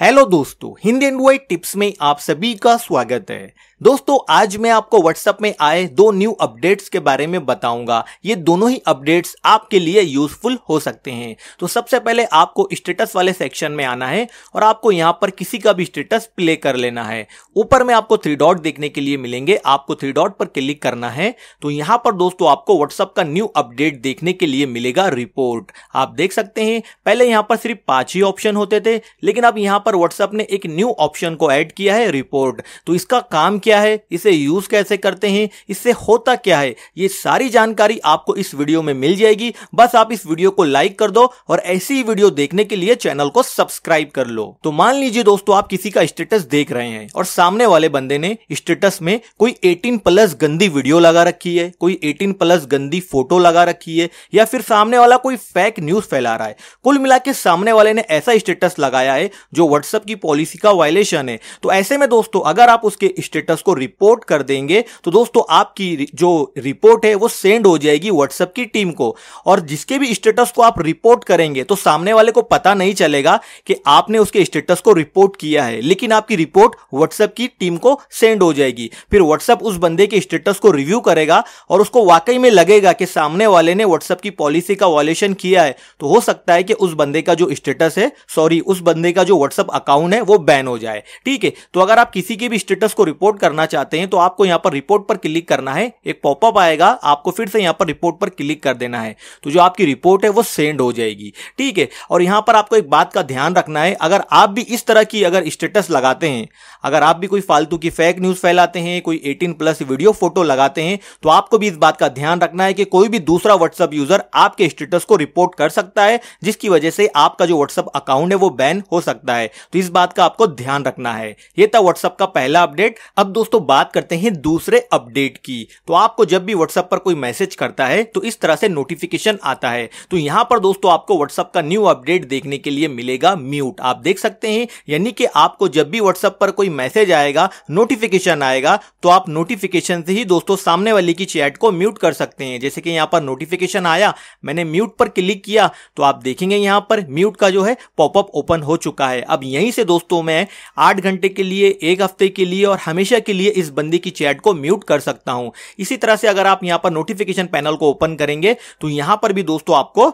hello दोस्तों Hindi and white tips में आप सभी का स्वागत है दोस्तों आज मैं आपको व्हाट्सएप में आए दो न्यू अपडेट्स के बारे में बताऊंगा ये दोनों ही अपडेट्स आपके लिए यूजफुल हो सकते हैं तो सबसे पहले आपको स्टेटस वाले सेक्शन में आना है और आपको यहाँ पर किसी का भी स्टेटस प्ले कर लेना है ऊपर में आपको थ्री डॉट देखने के लिए मिलेंगे आपको थ्री डॉट पर क्लिक करना है तो यहाँ पर दोस्तों आपको व्हाट्सएप का न्यू अपडेट देखने के लिए मिलेगा रिपोर्ट आप देख सकते हैं पहले यहाँ पर सिर्फ पांच ही ऑप्शन होते थे लेकिन अब यहाँ पर व्हाट्सएप ने एक न्यू ऑप्शन को ऐड किया है रिपोर्ट तो इसका काम क्या है इसे यूज कैसे करते हैं इससे होता क्या है ये सारी जानकारी आपको इस वीडियो में मिल जाएगी बस आप इस वीडियो को लाइक कर दो और ऐसी वीडियो देखने के लिए चैनल को सब्सक्राइब कर लो तो मान लीजिए दोस्तों आप किसी का स्टेटस देख रहे हैं और सामने वाले बंदे ने स्टेटस में कोई 18 प्लस गंदी वीडियो लगा रखी है कोई 18 प्लस गंदी फोटो लगा रखी है या फिर सामने वाला कोई फेक न्यूज फैला रहा है कुल मिला सामने वाले ने ऐसा स्टेटस लगाया है जो व्हाट्सएप की पॉलिसी का वायलेशन है तो ऐसे में दोस्तों अगर आप उसके स्टेटस को रिपोर्ट कर देंगे तो दोस्तों आपकी जो रिपोर्ट है वो सेंड हो जाएगी व्हाट्सएप की टीम को और जिसके भी स्टेटस को आप रिपोर्ट करेंगे तो सामने वाले को पता नहीं चलेगा कि आपने उसके स्टेटस को रिपोर्ट किया है लेकिन आपकी रिपोर्ट व्हाट्सएप की टीम को सेंड हो जाएगी फिर व्हाट्सएप उस बंदे के स्टेटस को रिव्यू करेगा और उसको वाकई में लगेगा कि सामने वाले ने व्हाट्सएप की पॉलिसी का वॉलेशन किया है तो हो सकता है कि उस बंदे का जो स्टेटस है सॉरी उस बंदे का जो व्हाट्सएप मतलब अकाउंट है वो बैन हो जाए ठीक है तो अगर आप किसी के भी स्टेटस को रिपोर्ट करना चाहते हैं तो आपको यहां पर रिपोर्ट पर क्लिक करना है एक पॉपअप आएगा आपको फिर से यहां पर रिपोर्ट पर क्लिक कर देना है तो जो आपकी रिपोर्ट है वो सेंड हो जाएगी ठीक है और यहां पर आपको एक बात का ध्यान रखना है अगर आप भी इस तरह की अगर स्टेटस लगाते हैं अगर आप भी कोई फालतू की फेक न्यूज़ फैलाते हैं कोई एटीन प्लस वीडियो फोटो लगाते हैं तो आपको भी इस बात का ध्यान रखना है कि कोई भी दूसरा व्हाट्सअप यूज़र आपके स्टेटस को रिपोर्ट कर सकता है जिसकी वजह से आपका जो व्हाट्सअप अकाउंट है वो बैन हो सकता है तो इस बात का आपको ध्यान रखना है ये था व्हाट्सअप का पहला अपडेट अब दोस्तों बात करते हैं दूसरे अपडेट की तो आपको जब भी व्हाट्सअप पर कोई मैसेज करता है तो इस तरह से नोटिफिकेशन आता है तो यहां पर दोस्तों आपको व्हाट्सअप का न्यू अपडेट देखने के लिए मिलेगा म्यूट आप देख सकते हैं यानी कि आपको जब भी व्हाट्सअप पर कोई मैसेज आएगा नोटिफिकेशन आएगा तो आप नोटिफिकेशन से ही दोस्तों सामने वाले की चैट को म्यूट कर सकते हैं जैसे कि यहाँ पर नोटिफिकेशन आया मैंने म्यूट पर क्लिक किया तो आप देखेंगे यहाँ पर म्यूट का जो है पॉपअप ओपन हो चुका है अब अब यहीं से दोस्तों मैं आठ घंटे के लिए एक हफ्ते के लिए और हमेशा के लिए इस बंदी की चैट को म्यूट कर सकता हूं इसी तरह से अगर आप यहां पर नोटिफिकेशन पैनल को ओपन करेंगे तो यहां पर भी दोस्तों आपको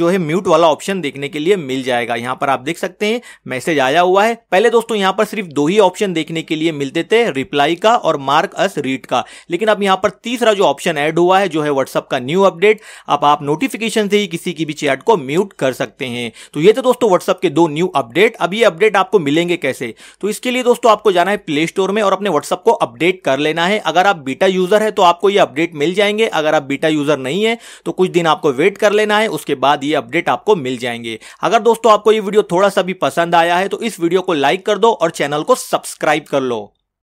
जो है म्यूट वाला ऑप्शन देखने के लिए मिल जाएगा यहां पर आप देख सकते हैं मैसेज आया हुआ है पहले दोस्तों यहां पर सिर्फ दो ही ऑप्शन देखने के लिए मिलते थे रिप्लाई का और मार्क अस रीड का लेकिन अब यहां पर तीसरा जो ऑप्शन एड हुआ है जो है व्हाट्सअप का न्यू अपडेट अब आप नोटिफिकेशन से ही किसी की भी चैट को म्यूट कर सकते हैं तो ये थे दोस्तों व्हाट्सअप के दो न्यू अपडेट अभी ये अपडेट आपको मिलेंगे कैसे तो इसके लिए दोस्तों आपको जाना है प्ले स्टोर में और अपने व्हाट्सअप को अपडेट कर लेना है अगर आप बीटा यूजर है तो आपको ये अपडेट मिल जाएंगे अगर आप बीटा यूजर नहीं है तो कुछ दिन आपको वेट कर लेना है उसके बाद ये अपडेट आपको मिल जाएंगे अगर दोस्तों आपको ये वीडियो थोड़ा सा भी पसंद आया है तो इस वीडियो को लाइक कर दो और चैनल को सब्सक्राइब कर लो